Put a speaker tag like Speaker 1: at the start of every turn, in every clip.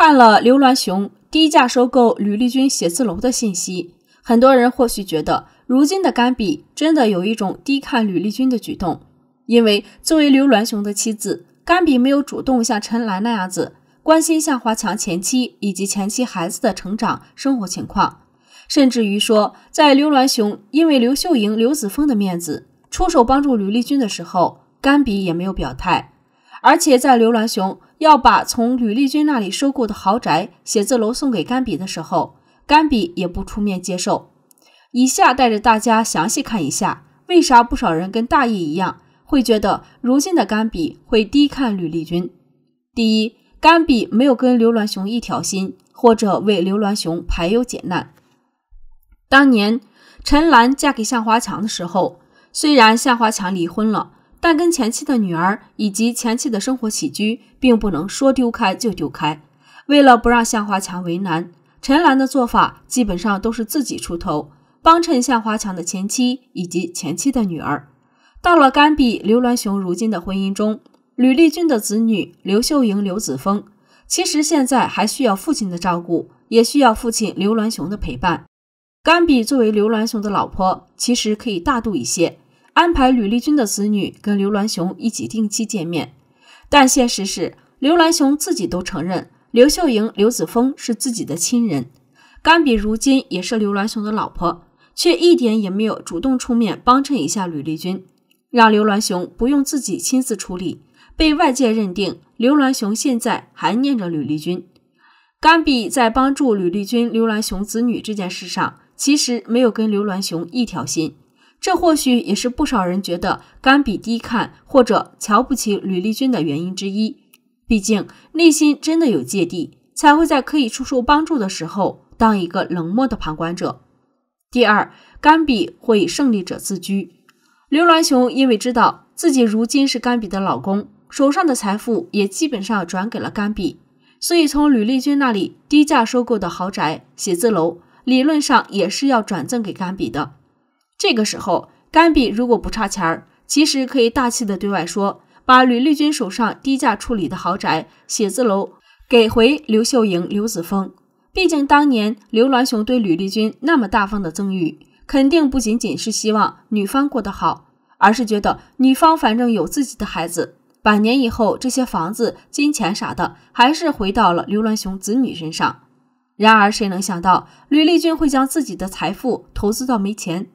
Speaker 1: 看了刘銮雄低价收购吕丽君写字楼的信息，很多人或许觉得如今的甘比真的有一种低看吕丽君的举动。因为作为刘銮雄的妻子，甘比没有主动像陈岚那样子关心向华强前妻以及前妻孩子的成长生活情况，甚至于说，在刘銮雄因为刘秀英、刘子枫的面子出手帮助吕丽君的时候，甘比也没有表态。而且在刘銮雄要把从吕丽君那里收购的豪宅、写字楼送给甘比的时候，甘比也不出面接受。以下带着大家详细看一下，为啥不少人跟大义一样，会觉得如今的甘比会低看吕丽君。第一，甘比没有跟刘銮雄一条心，或者为刘銮雄排忧解难。当年陈兰嫁给向华强的时候，虽然向华强离婚了。但跟前妻的女儿以及前妻的生活起居，并不能说丢开就丢开。为了不让向华强为难，陈兰的做法基本上都是自己出头，帮衬向华强的前妻以及前妻的女儿。到了甘比刘銮雄如今的婚姻中，吕丽君的子女刘秀莹、刘子峰，其实现在还需要父亲的照顾，也需要父亲刘銮雄的陪伴。甘比作为刘銮雄的老婆，其实可以大度一些。安排吕丽君的子女跟刘銮雄一起定期见面，但现实是刘銮雄自己都承认刘秀莹、刘子峰是自己的亲人，甘比如今也是刘銮雄的老婆，却一点也没有主动出面帮衬一下吕丽君，让刘銮雄不用自己亲自处理，被外界认定刘銮雄现在还念着吕丽君，甘比在帮助吕丽君、刘銮雄子女这件事上，其实没有跟刘銮雄一条心。这或许也是不少人觉得甘比低看或者瞧不起吕丽君的原因之一。毕竟内心真的有芥蒂，才会在可以出手帮助的时候当一个冷漠的旁观者。第二，甘比会以胜利者自居。刘銮雄因为知道自己如今是甘比的老公，手上的财富也基本上转给了甘比，所以从吕丽君那里低价收购的豪宅、写字楼，理论上也是要转赠给甘比的。这个时候，甘比如果不差钱儿，其实可以大气的对外说，把吕丽君手上低价处理的豪宅、写字楼给回刘秀莹、刘子峰。毕竟当年刘銮雄对吕丽君那么大方的赠予，肯定不仅仅是希望女方过得好，而是觉得女方反正有自己的孩子，晚年以后这些房子、金钱啥的，还是回到了刘銮雄子女身上。然而，谁能想到吕丽君会将自己的财富投资到没钱？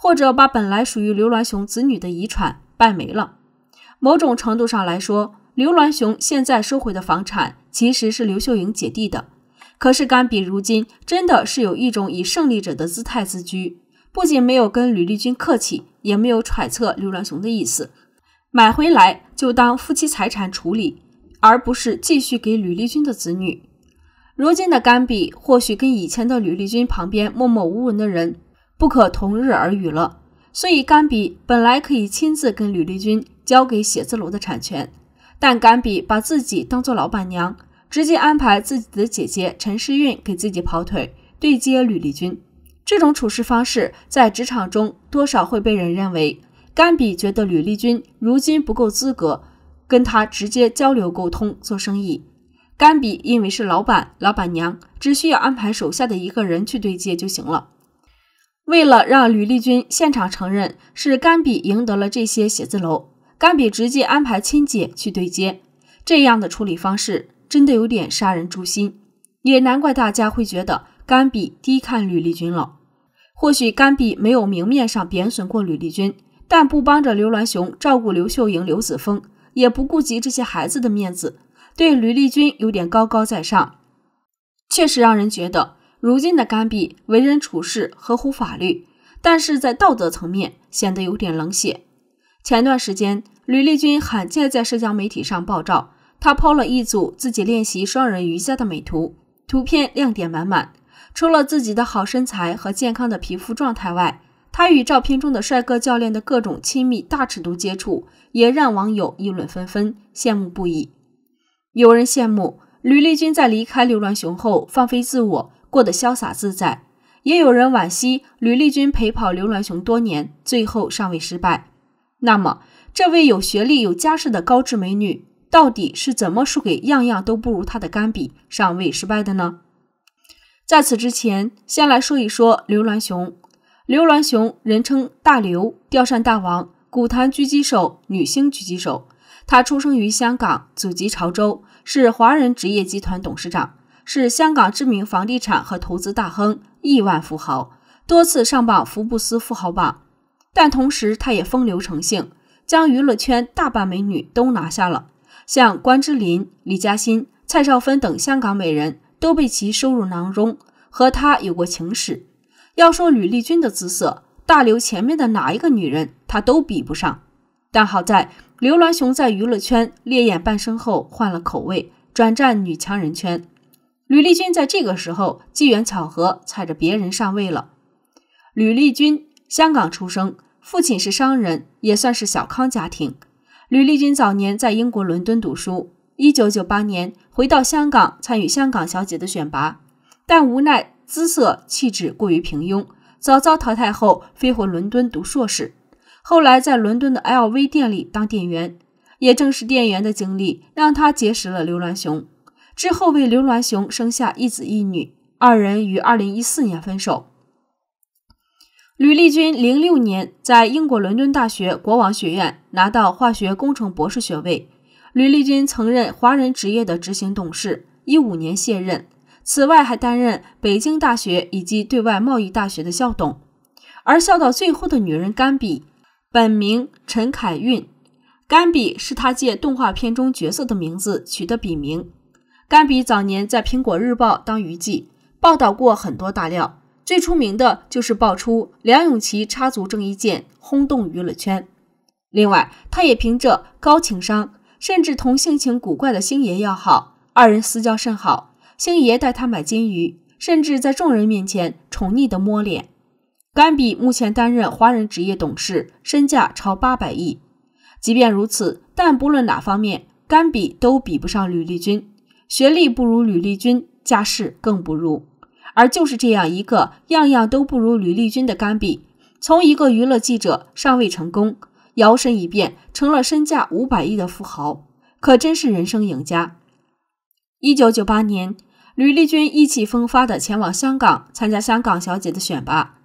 Speaker 1: 或者把本来属于刘銮雄子女的遗产败没了。某种程度上来说，刘銮雄现在收回的房产其实是刘秀莹姐弟的。可是甘比如今真的是有一种以胜利者的姿态自居，不仅没有跟吕丽君客气，也没有揣测刘銮雄的意思，买回来就当夫妻财产处理，而不是继续给吕丽君的子女。如今的甘比或许跟以前的吕丽君旁边默默无闻的人。不可同日而语了。所以甘比本来可以亲自跟吕丽君交给写字楼的产权，但甘比把自己当做老板娘，直接安排自己的姐姐陈诗韵给自己跑腿对接吕丽君。这种处事方式在职场中多少会被人认为，甘比觉得吕丽君如今不够资格跟他直接交流沟通做生意。甘比因为是老板老板娘，只需要安排手下的一个人去对接就行了。为了让吕丽君现场承认是甘比赢得了这些写字楼，甘比直接安排亲姐去对接。这样的处理方式真的有点杀人诛心，也难怪大家会觉得甘比低看吕丽君了。或许甘比没有明面上贬损过吕丽君，但不帮着刘銮雄照顾刘秀莹、刘子峰，也不顾及这些孩子的面子，对吕丽君有点高高在上，确实让人觉得。如今的甘比为人处事合乎法律，但是在道德层面显得有点冷血。前段时间，吕丽君罕见在社交媒体上爆照，她抛了一组自己练习双人瑜伽的美图，图片亮点满满。除了自己的好身材和健康的皮肤状态外，她与照片中的帅哥教练的各种亲密大尺度接触，也让网友议论纷纷，羡慕不已。有人羡慕吕丽君在离开刘銮雄后放飞自我。过得潇洒自在，也有人惋惜吕丽君陪跑刘銮雄多年，最后尚未失败。那么，这位有学历、有家世的高智美女，到底是怎么输给样样都不如她的甘比，尚未失败的呢？在此之前，先来说一说刘銮雄。刘銮雄人称“大刘”，吊扇大王、古坛狙击手、女星狙击手。他出生于香港，祖籍潮州，是华人职业集团董事长。是香港知名房地产和投资大亨，亿万富豪，多次上榜福布斯富豪榜。但同时，他也风流成性，将娱乐圈大半美女都拿下了，像关之琳、李嘉欣、蔡少芬等香港美人都被其收入囊中。和他有过情史。要说吕丽君的姿色，大刘前面的哪一个女人他都比不上。但好在刘銮雄在娱乐圈烈焰半生后，换了口味，转战女强人圈。吕丽君在这个时候机缘巧合踩着别人上位了。吕丽君香港出生，父亲是商人，也算是小康家庭。吕丽君早年在英国伦敦读书，1998年回到香港参与香港小姐的选拔，但无奈姿色气质过于平庸，早早淘汰后飞回伦敦读硕士。后来在伦敦的 LV 店里当店员，也正是店员的经历让她结识了刘銮雄。之后为刘銮雄生下一子一女，二人于二零一四年分手。吕丽君零六年在英国伦敦大学国王学院拿到化学工程博士学位。吕丽君曾任华人职业的执行董事，一五年卸任。此外还担任北京大学以及对外贸易大学的校董。而笑到最后的女人甘比，本名陈凯韵，甘比是她借动画片中角色的名字取的笔名。甘比早年在《苹果日报》当娱记，报道过很多大料，最出名的就是爆出梁咏琪插足郑伊健，轰动娱乐圈。另外，他也凭着高情商，甚至同性情古怪的星爷要好，二人私交甚好。星爷带他买金鱼，甚至在众人面前宠溺的摸脸。甘比目前担任华人职业董事，身价超八百亿。即便如此，但不论哪方面，甘比都比不上吕丽君。学历不如吕丽君，家世更不如，而就是这样一个样样都不如吕丽君的甘比，从一个娱乐记者尚未成功，摇身一变成了身价五百亿的富豪，可真是人生赢家。一九九八年，吕丽君意气风发地前往香港参加香港小姐的选拔，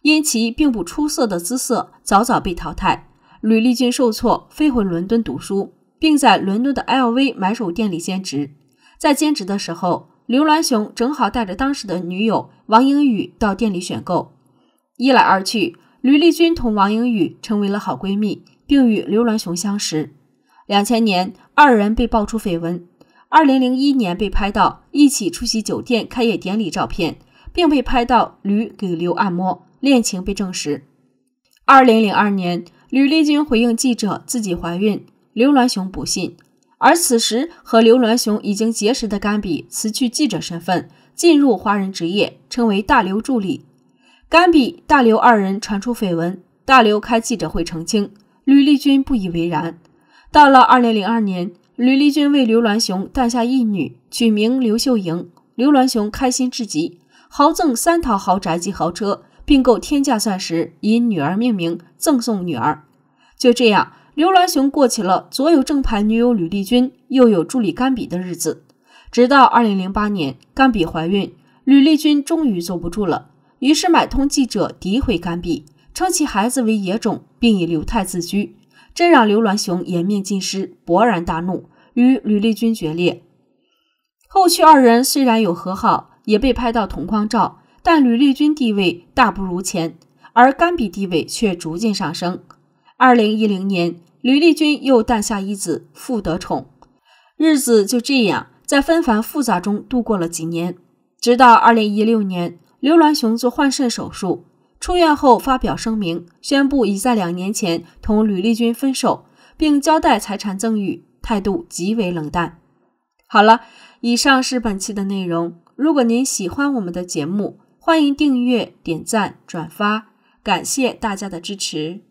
Speaker 1: 因其并不出色的姿色，早早被淘汰。吕丽君受挫，飞回伦敦读书，并在伦敦的 LV 买手店里兼职。在兼职的时候，刘銮雄正好带着当时的女友王英雨到店里选购，一来二去，吕丽君同王英雨成为了好闺蜜，并与刘銮雄相识。两千年，二人被爆出绯闻。二零零一年被拍到一起出席酒店开业典礼照片，并被拍到吕给刘按摩，恋情被证实。二零零二年，吕丽君回应记者自己怀孕，刘銮雄不信。而此时，和刘銮雄已经结识的甘比辞去记者身份，进入华人职业，成为大刘助理。甘比、大刘二人传出绯闻，大刘开记者会澄清，吕丽君不以为然。到了二零零二年，吕丽君为刘銮雄诞下一女，取名刘秀莹。刘銮雄开心至极，豪赠三套豪宅及豪车，并购天价钻石，以女儿命名，赠送女儿。就这样。刘銮雄过起了左有正牌女友吕丽君，右有助理甘比的日子。直到二零零八年，甘比怀孕，吕丽君终于坐不住了，于是买通记者诋毁甘比，称其孩子为野种，并以流太自居，这让刘銮雄颜面尽失，勃然大怒，与吕丽君决裂。后续二人虽然有和好，也被拍到同框照，但吕丽君地位大不如前，而甘比地位却逐渐上升。二零一零年。吕丽君又诞下一子，傅得宠，日子就这样在纷繁复杂中度过了几年。直到二零一六年，刘銮雄做换肾手术，出院后发表声明，宣布已在两年前同吕丽君分手，并交代财产赠与，态度极为冷淡。好了，以上是本期的内容。如果您喜欢我们的节目，欢迎订阅、点赞、转发，感谢大家的支持。